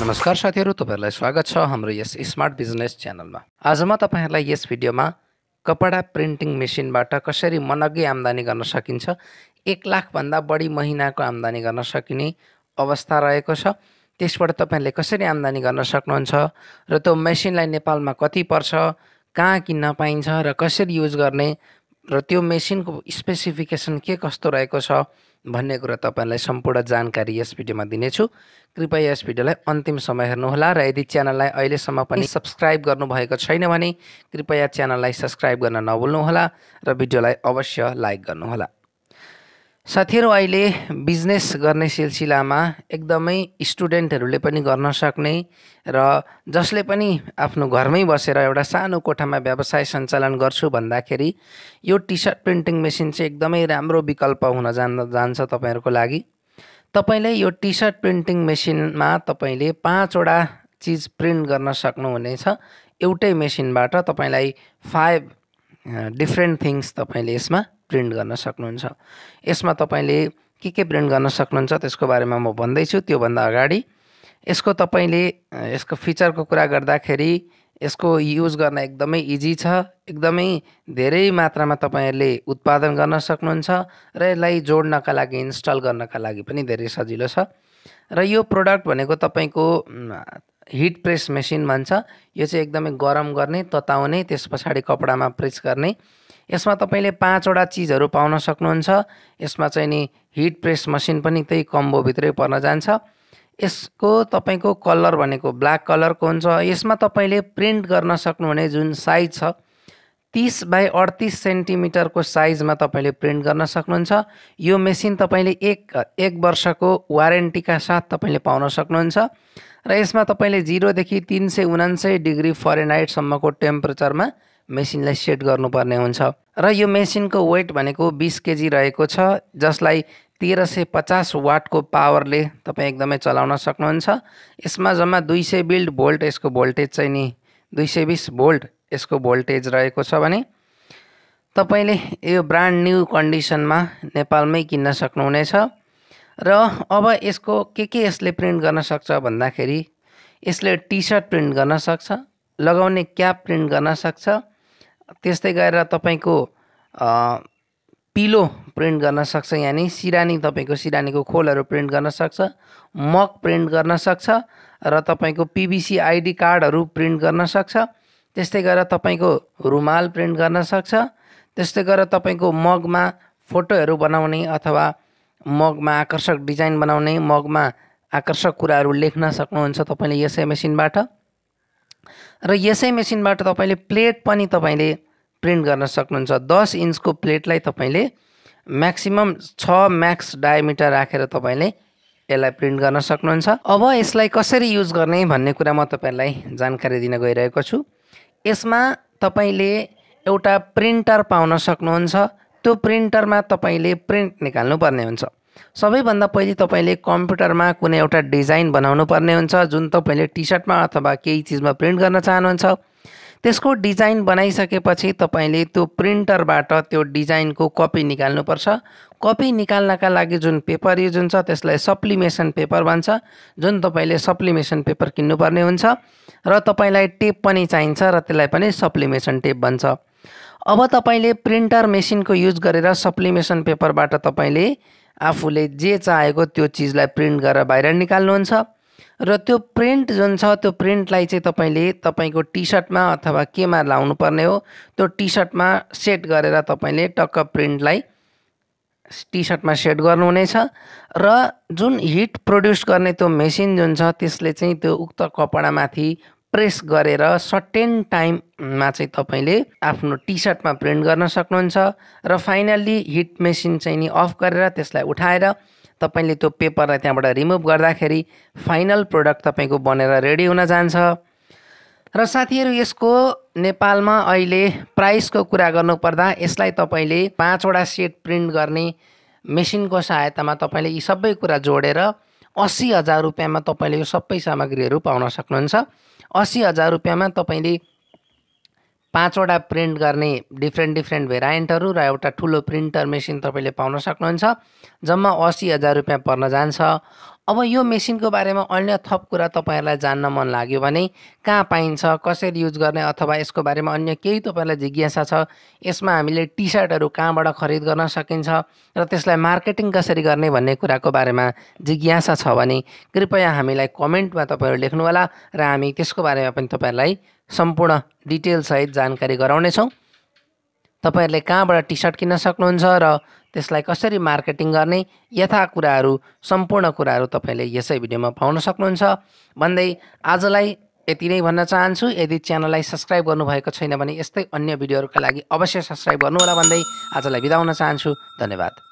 नमस्कार साथीहरू तपाईँहरूलाई स्वागत छ हाम्रो यस स्मार्ट बिजनेस च्यानलमा आज म तपाईँहरूलाई यस भिडियोमा कपडा प्रिन्टिङ मेसिनबाट कसरी मनगी आम्दानी गर्न सकिन्छ एक लाखभन्दा बढी महिनाको आम्दानी गर्न सकिने अवस्था रहेको छ त्यसबाट तपाईँहरूले कसरी आम्दानी गर्न सक्नुहुन्छ र त्यो मेसिनलाई नेपालमा कति पर्छ कहाँ किन्न पाइन्छ र कसरी युज गर्ने र त्यो मेसिनको स्पेसिफिकेसन के कस्तो रहेको छ भन्ने कुरा तपाईँलाई सम्पूर्ण जानकारी यस भिडियोमा दिनेछु कृपया यस भिडियोलाई अन्तिम समय हेर्नुहोला र यदि च्यानललाई अहिलेसम्म पनि सब्सक्राइब गर्नुभएको छैन भने कृपया च्यानललाई सब्सक्राइब गर्न नभुल्नुहोला र भिडियोलाई अवश्य लाइक गर्नुहोला साथीहरू अहिले बिजनेस गर्ने सिलसिलामा एकदमै स्टुडेन्टहरूले पनि गर्न सक्ने र जसले पनि आफ्नो घरमै बसेर एउटा सानो कोठामा व्यवसाय सञ्चालन गर्छु भन्दाखेरि यो टी सर्ट प्रिन्टिङ मेसिन चाहिँ एकदमै राम्रो विकल्प हुन जान जान्छ तपाईँहरूको लागि तपाईँले यो टी सर्ट प्रिन्टिङ मेसिनमा तपाईँले पाँचवटा चिज प्रिन्ट गर्न सक्नुहुनेछ एउटै मेसिनबाट तपाईँलाई फाइभ डिफ्रेन्ट थिङ्स तपाईँले यसमा प्रिन्ट गर्न सक्नुहुन्छ यसमा तपाईँले के के प्रिन्ट गर्न सक्नुहुन्छ त्यसको बारेमा म भन्दैछु त्योभन्दा अगाडि यसको तपाईँले यसको फिचरको कुरा गर्दाखेरि यसको युज गर्न एकदमै इजी छ एकदमै धेरै मात्रामा तपाईँहरूले उत्पादन गर्न सक्नुहुन्छ र यसलाई जोड्नका लागि इन्स्टल गर्नका लागि पनि धेरै सजिलो छ र यो प्रोडक्ट भनेको तपाईँको हिट प्रेस मेसिन भन्छ यो चाहिँ एकदमै गरम गर्ने तताउने त्यस पछाडि कपडामा प्रेस गर्ने यसमा तपाईँले पाँचवटा चिजहरू पाउन सक्नुहुन्छ यसमा चाहिँ नि हिट प्रेस मसिन पनि त्यही कम्बोभित्रै पर्न जान्छ यसको तपाईँको कलर भनेको ब्ल्याक कलरको हुन्छ यसमा तपाईँले प्रिन्ट गर्न सक्नुहुने जुन साइज छ तिस बाई अडतिस सेन्टिमिटरको साइजमा तपाईँले प्रिन्ट गर्न सक्नुहुन्छ यो मेसिन तपाईँले एक एक वर्षको वारेन्टीका साथ तपाईँले पाउन सक्नुहुन्छ र यसमा तपाईँले जिरोदेखि तिन सय उनान्सय डिग्री फरेनहाइटसम्मको टेम्परेचरमा मेसिनलाई सेट गर्नुपर्ने हुन्छ र यो मेसिनको वेट भनेको बिस केजी रहेको छ जसलाई तेह्र सय पचास वाटको पावरले तपाईँ एकदमै चलाउन सक्नुहुन्छ यसमा जम्मा दुई सय बिल्ड भोल्ट यसको भोल्टेज चाहिँ नि दुई सय बिस भोल्ट यसको भोल्टेज रहेको छ भने तपाईँले यो ब्रान्ड न्यू कन्डिसनमा नेपालमै किन्न सक्नुहुनेछ र अब यसको के के यसले प्रिन्ट गर्न सक्छ भन्दाखेरि यसले टी सर्ट प्रिन्ट गर्न सक्छ लगाउने क्याप प्रिन्ट गर्न सक्छ त्यस्तै गरेर तपाईँको पिलो प्रिन्ट गर्न सक्छ यानि सिरानी तपाईँको सिरानीको खोलहरू प्रिन्ट गर्न सक्छ मग प्रिन्ट गर्न सक्छ र तपाईँको पिबिसी आइडी कार्डहरू प्रिन्ट गर्न सक्छ त्यस्तै गरेर तपाईँको रुमाल प्रिन्ट गर्न सक्छ त्यस्तै गरेर तपाईँको मगमा फोटोहरू बनाउने अथवा मगमा आकर्षक डिजाइन बनाउने मगमा आकर्षक कुराहरू लेख्न सक्नुहुन्छ तपाईँले यसै मेसिनबाट र यसै मेसिनबाट तपाईँले प्लेट पनि तपाईँले प्रिन्ट गर्न सक्नुहुन्छ दस इन्चको प्लेटलाई तपाईँले म्याक्सिमम् छ म्याक्स डायमिटर राखेर तपाईँले यसलाई प्रिन्ट गर्न सक्नुहुन्छ अब यसलाई कसरी युज गर्ने भन्ने कुरा म तपाईँहरूलाई जानकारी दिन गइरहेको छु यसमा तपाईँले एउटा प्रिन्टर पाउन सक्नुहुन्छ त्यो प्रिन्टरमा तपाईँले प्रिन्ट निकाल्नुपर्ने हुन्छ सबैभन्दा पहिले तपाईँले कम्प्युटरमा कुनै एउटा डिजाइन बनाउनु पर्ने हुन्छ जुन तपाईँले टी सर्टमा अथवा केही चिजमा प्रिन्ट गर्न चाहनुहुन्छ त्यसको डिजाइन बनाइसकेपछि तपाईँले त्यो प्रिन्टरबाट त्यो डिजाइनको कपी निकाल्नुपर्छ कपी निकाल्नका लागि जुन पेपर युज हुन्छ त्यसलाई सप्लिमेसन पेपर भन्छ जुन तपाईँले सप्लिमेसन पेपर किन्नुपर्ने हुन्छ र तपाईँलाई टेप पनि चाहिन्छ र त्यसलाई पनि सप्लिमेसन टेप भन्छ अब तपाईँले प्रिन्टर मेसिनको युज गरेर सप्लिमेसन पेपरबाट तपाईँले आफूले जे चाहेको त्यो चिजलाई प्रिन्ट गरेर बाहिर निकाल्नुहुन्छ र त्यो प्रिन्ट जुन छ त्यो प्रिन्टलाई चाहिँ तपाईँले तपाईँको टी सर्टमा अथवा केमा लाउनु पर्ने हो त्यो टी सर्टमा सेट गरेर तपाईँले टक्क प्रिन्टलाई टी सर्टमा सेट गर्नुहुनेछ र जुन हिट प्रड्युस गर्ने त्यो मेसिन जुन छ त्यसले चाहिँ त्यो उक्त कपडामाथि प्रेस गरेर सर्टेन टाइममा चाहिँ तपाईँले आफ्नो टी सर्टमा प्रिन्ट गर्न सक्नुहुन्छ र फाइनल्ली हिट मेसिन चाहिँ नि अफ गरेर त्यसलाई उठाएर तपाईँले त्यो पेपरलाई त्यहाँबाट रिमुभ गर्दाखेरि फाइनल प्रोडक्ट तपाईँको बनेर रेडी हुन जान्छ र साथीहरू यसको नेपालमा अहिले प्राइसको कुरा गर्नुपर्दा यसलाई तपाईँले पाँचवटा सेट प्रिन्ट गर्ने मेसिनको सहायतामा तपाईँले यी सबै कुरा जोडेर अस्सी हजार रुपियाँमा तपाईँले यो सबै सामग्रीहरू पाउन सक्नुहुन्छ असी हजार रुपियाँमा तपाईँले पाँचवटा प्रिन्ट गर्ने डिफ्रेन्ट डिफ्रेन्ट भेराइन्टहरू र एउटा ठुलो प्रिन्टर मेसिन तपाईँले पाउन सक्नुहुन्छ जम्मा असी हजार रुपियाँ पर्न जान्छ अब यो मेसिनको बारेमा अन्य थप कुरा तपाईँहरूलाई जान्न मन लाग्यो भने कहाँ पाइन्छ कसरी युज गर्ने अथवा यसको बारेमा अन्य केही तपाईँलाई जिज्ञासा छ यसमा हामीले टी सर्टहरू कहाँबाट खरिद गर्न सकिन्छ र त्यसलाई मार्केटिङ कसरी गर्ने भन्ने कुराको बारेमा जिज्ञासा छ भने कृपया हामीलाई कमेन्टमा तपाईँहरू लेख्नुहोला र हामी त्यसको बारेमा पनि तपाईँहरूलाई सम्पूर्ण डिटेलसहित जानकारी गराउनेछौँ तपाईँहरूले कहाँबाट टी सर्ट किन्न सक्नुहुन्छ र त्यसलाई कसरी मार्केटिङ गर्ने यथा कुराहरू सम्पूर्ण कुराहरू तपाईँले यसै भिडियोमा पाउन सक्नुहुन्छ भन्दै आजलाई यति नै भन्न चाहन्छु यदि च्यानललाई सब्सक्राइब गर्नुभएको छैन भने यस्तै अन्य भिडियोहरूका लागि अवश्य सब्सक्राइब गर्नुहोला भन्दै आजलाई बिदा हुन चाहन्छु धन्यवाद